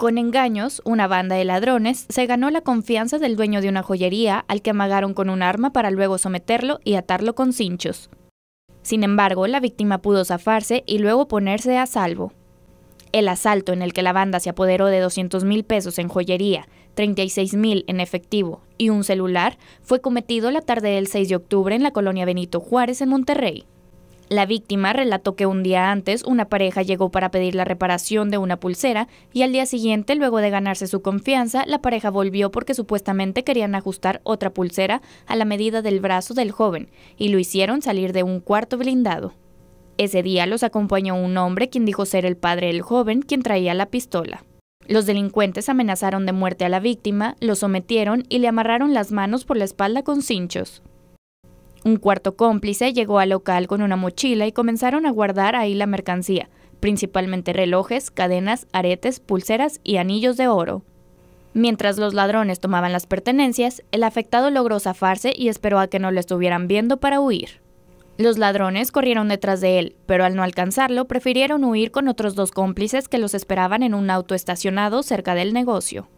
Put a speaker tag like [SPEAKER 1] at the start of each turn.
[SPEAKER 1] Con engaños,
[SPEAKER 2] una banda de ladrones se ganó la confianza del dueño de una joyería al que amagaron con un arma para luego someterlo y atarlo con cinchos. Sin embargo, la víctima pudo zafarse y luego ponerse a salvo. El asalto en el que la banda se apoderó de 200 mil pesos en joyería, 36 mil en efectivo y un celular fue cometido la tarde del 6 de octubre en la colonia Benito Juárez en Monterrey. La víctima relató que un día antes una pareja llegó para pedir la reparación de una pulsera y al día siguiente, luego de ganarse su confianza, la pareja volvió porque supuestamente querían ajustar otra pulsera a la medida del brazo del joven y lo hicieron salir de un cuarto blindado. Ese día los acompañó un hombre quien dijo ser el padre del joven quien traía la pistola. Los delincuentes amenazaron de muerte a la víctima, lo sometieron y le amarraron las manos por la espalda con cinchos. Un cuarto cómplice llegó al local con una mochila y comenzaron a guardar ahí la mercancía, principalmente relojes, cadenas, aretes, pulseras y anillos de oro. Mientras los ladrones tomaban las pertenencias, el afectado logró zafarse y esperó a que no lo estuvieran viendo para huir. Los ladrones corrieron detrás de él, pero al no alcanzarlo prefirieron huir con otros dos cómplices que los esperaban en un auto estacionado cerca del
[SPEAKER 1] negocio.